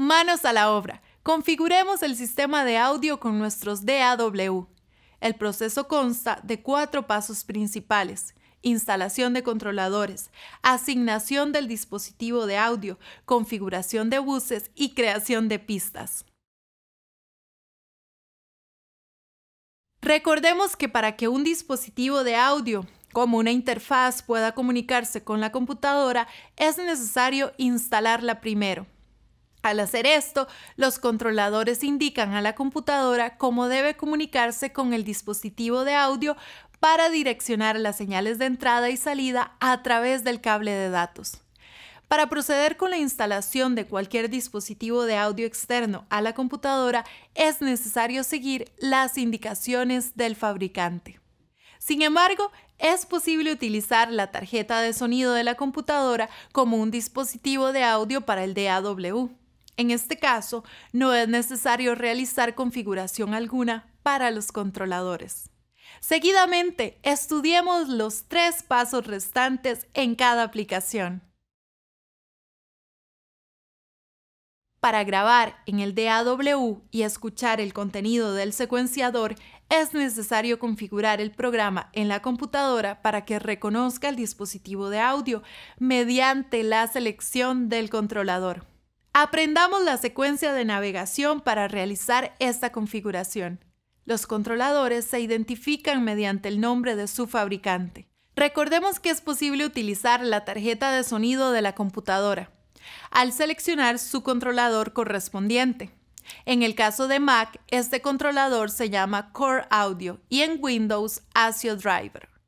Manos a la obra. Configuremos el sistema de audio con nuestros DAW. El proceso consta de cuatro pasos principales. Instalación de controladores, asignación del dispositivo de audio, configuración de buses y creación de pistas. Recordemos que para que un dispositivo de audio como una interfaz pueda comunicarse con la computadora, es necesario instalarla primero. Al hacer esto, los controladores indican a la computadora cómo debe comunicarse con el dispositivo de audio para direccionar las señales de entrada y salida a través del cable de datos. Para proceder con la instalación de cualquier dispositivo de audio externo a la computadora es necesario seguir las indicaciones del fabricante. Sin embargo, es posible utilizar la tarjeta de sonido de la computadora como un dispositivo de audio para el DAW. En este caso, no es necesario realizar configuración alguna para los controladores. Seguidamente, estudiemos los tres pasos restantes en cada aplicación. Para grabar en el DAW y escuchar el contenido del secuenciador, es necesario configurar el programa en la computadora para que reconozca el dispositivo de audio mediante la selección del controlador. Aprendamos la secuencia de navegación para realizar esta configuración. Los controladores se identifican mediante el nombre de su fabricante. Recordemos que es posible utilizar la tarjeta de sonido de la computadora al seleccionar su controlador correspondiente. En el caso de Mac, este controlador se llama Core Audio y en Windows ASIO Driver.